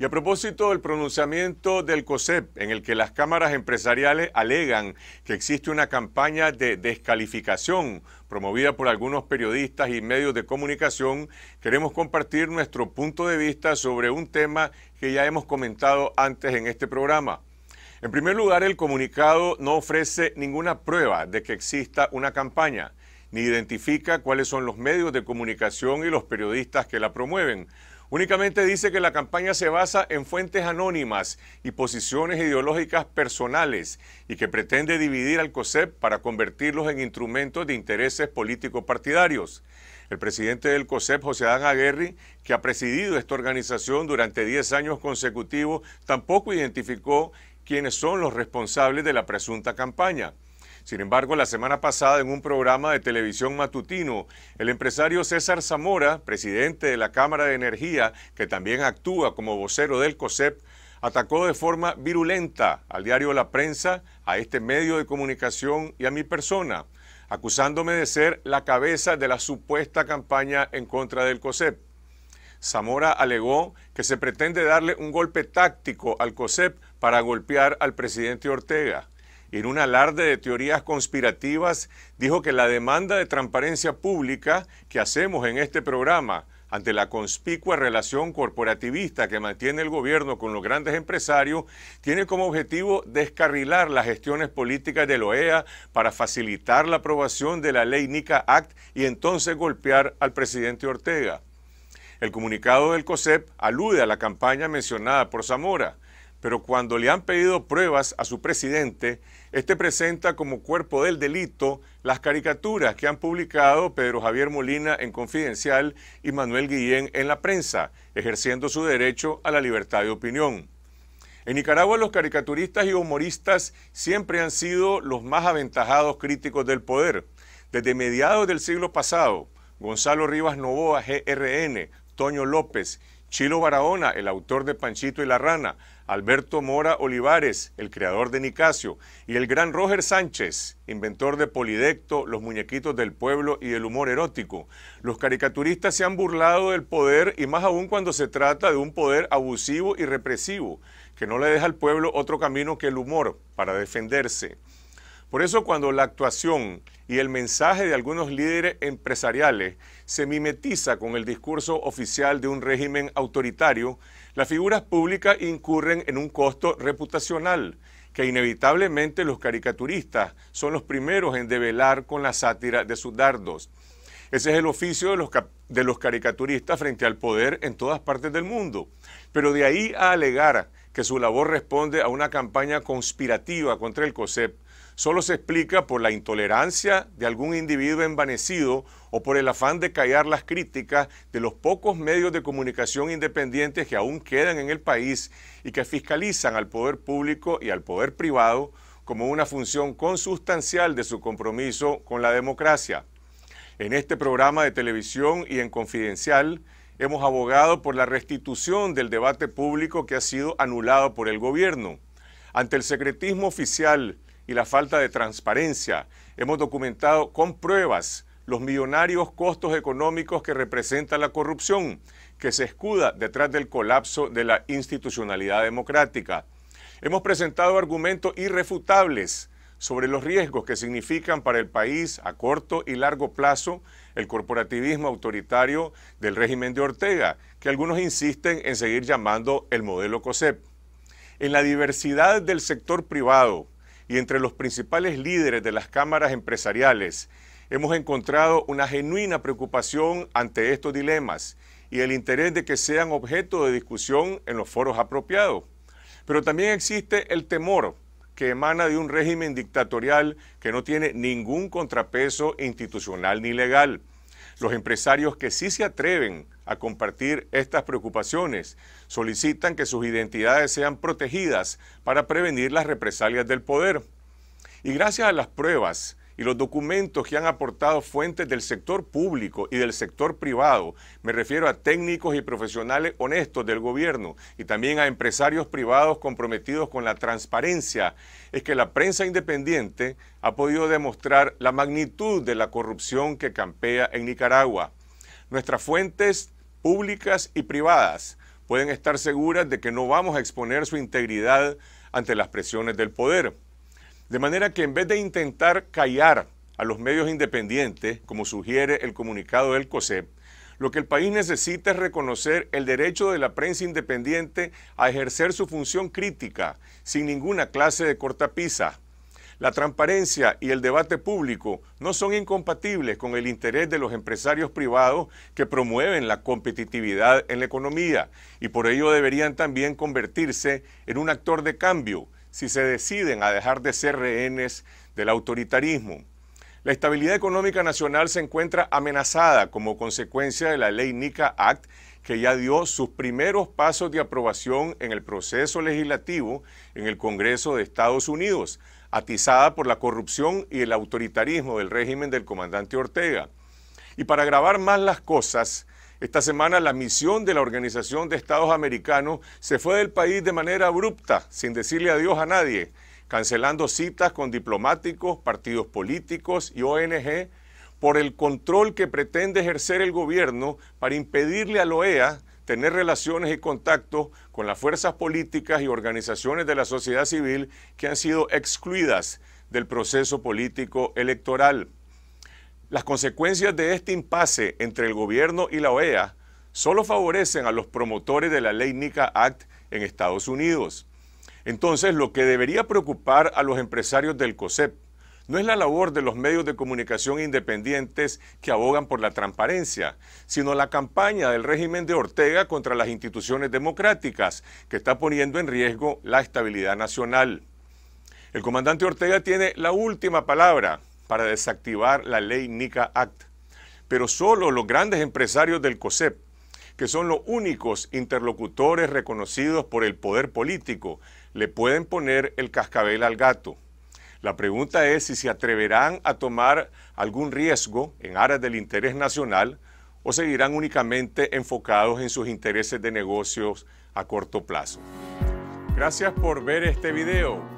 Y a propósito del pronunciamiento del COSEP, en el que las cámaras empresariales alegan que existe una campaña de descalificación promovida por algunos periodistas y medios de comunicación, queremos compartir nuestro punto de vista sobre un tema que ya hemos comentado antes en este programa. En primer lugar, el comunicado no ofrece ninguna prueba de que exista una campaña ni identifica cuáles son los medios de comunicación y los periodistas que la promueven. Únicamente dice que la campaña se basa en fuentes anónimas y posiciones ideológicas personales y que pretende dividir al COSEP para convertirlos en instrumentos de intereses políticos partidarios. El presidente del COSEP, José Adán Aguerri, que ha presidido esta organización durante 10 años consecutivos, tampoco identificó quiénes son los responsables de la presunta campaña. Sin embargo, la semana pasada en un programa de televisión matutino, el empresario César Zamora, presidente de la Cámara de Energía, que también actúa como vocero del COSEP, atacó de forma virulenta al diario La Prensa, a este medio de comunicación y a mi persona, acusándome de ser la cabeza de la supuesta campaña en contra del COSEP. Zamora alegó que se pretende darle un golpe táctico al COSEP para golpear al presidente Ortega en un alarde de teorías conspirativas, dijo que la demanda de transparencia pública que hacemos en este programa ante la conspicua relación corporativista que mantiene el gobierno con los grandes empresarios, tiene como objetivo descarrilar las gestiones políticas de la OEA para facilitar la aprobación de la ley NICA Act y entonces golpear al presidente Ortega. El comunicado del COSEP alude a la campaña mencionada por Zamora pero cuando le han pedido pruebas a su presidente, este presenta como cuerpo del delito las caricaturas que han publicado Pedro Javier Molina en Confidencial y Manuel Guillén en la prensa, ejerciendo su derecho a la libertad de opinión. En Nicaragua los caricaturistas y humoristas siempre han sido los más aventajados críticos del poder. Desde mediados del siglo pasado, Gonzalo Rivas Novoa, GRN, Toño López Chilo Barahona, el autor de Panchito y la Rana, Alberto Mora Olivares, el creador de Nicasio, y el gran Roger Sánchez, inventor de Polidecto, los muñequitos del pueblo y el humor erótico. Los caricaturistas se han burlado del poder y más aún cuando se trata de un poder abusivo y represivo, que no le deja al pueblo otro camino que el humor para defenderse. Por eso cuando la actuación y el mensaje de algunos líderes empresariales se mimetiza con el discurso oficial de un régimen autoritario, las figuras públicas incurren en un costo reputacional que inevitablemente los caricaturistas son los primeros en develar con la sátira de sus dardos. Ese es el oficio de los, de los caricaturistas frente al poder en todas partes del mundo. Pero de ahí a alegar que su labor responde a una campaña conspirativa contra el COSEP, solo se explica por la intolerancia de algún individuo envanecido o por el afán de callar las críticas de los pocos medios de comunicación independientes que aún quedan en el país y que fiscalizan al poder público y al poder privado como una función consustancial de su compromiso con la democracia. En este programa de televisión y en Confidencial, hemos abogado por la restitución del debate público que ha sido anulado por el gobierno. Ante el secretismo oficial y la falta de transparencia. Hemos documentado con pruebas los millonarios costos económicos que representa la corrupción, que se escuda detrás del colapso de la institucionalidad democrática. Hemos presentado argumentos irrefutables sobre los riesgos que significan para el país a corto y largo plazo el corporativismo autoritario del régimen de Ortega, que algunos insisten en seguir llamando el modelo COSEP. En la diversidad del sector privado, y entre los principales líderes de las cámaras empresariales, hemos encontrado una genuina preocupación ante estos dilemas y el interés de que sean objeto de discusión en los foros apropiados. Pero también existe el temor que emana de un régimen dictatorial que no tiene ningún contrapeso institucional ni legal los empresarios que sí se atreven a compartir estas preocupaciones solicitan que sus identidades sean protegidas para prevenir las represalias del poder. Y gracias a las pruebas y los documentos que han aportado fuentes del sector público y del sector privado. Me refiero a técnicos y profesionales honestos del gobierno y también a empresarios privados comprometidos con la transparencia. Es que la prensa independiente ha podido demostrar la magnitud de la corrupción que campea en Nicaragua. Nuestras fuentes públicas y privadas pueden estar seguras de que no vamos a exponer su integridad ante las presiones del poder. De manera que en vez de intentar callar a los medios independientes, como sugiere el comunicado del COSEP, lo que el país necesita es reconocer el derecho de la prensa independiente a ejercer su función crítica, sin ninguna clase de cortapisa. La transparencia y el debate público no son incompatibles con el interés de los empresarios privados que promueven la competitividad en la economía y por ello deberían también convertirse en un actor de cambio si se deciden a dejar de ser rehenes del autoritarismo. La estabilidad económica nacional se encuentra amenazada como consecuencia de la ley NICA Act, que ya dio sus primeros pasos de aprobación en el proceso legislativo en el Congreso de Estados Unidos, atizada por la corrupción y el autoritarismo del régimen del comandante Ortega. Y para agravar más las cosas, esta semana la misión de la Organización de Estados Americanos se fue del país de manera abrupta, sin decirle adiós a nadie, cancelando citas con diplomáticos, partidos políticos y ONG por el control que pretende ejercer el gobierno para impedirle a la e OEA tener relaciones y contactos con las fuerzas políticas y organizaciones de la sociedad civil que han sido excluidas del proceso político electoral. Las consecuencias de este impasse entre el gobierno y la OEA solo favorecen a los promotores de la ley NICA Act en Estados Unidos. Entonces, lo que debería preocupar a los empresarios del COSEP no es la labor de los medios de comunicación independientes que abogan por la transparencia, sino la campaña del régimen de Ortega contra las instituciones democráticas, que está poniendo en riesgo la estabilidad nacional. El comandante Ortega tiene la última palabra para desactivar la ley NICA Act. Pero solo los grandes empresarios del COSEP, que son los únicos interlocutores reconocidos por el poder político, le pueden poner el cascabel al gato. La pregunta es si se atreverán a tomar algún riesgo en aras del interés nacional o seguirán únicamente enfocados en sus intereses de negocios a corto plazo. Gracias por ver este video.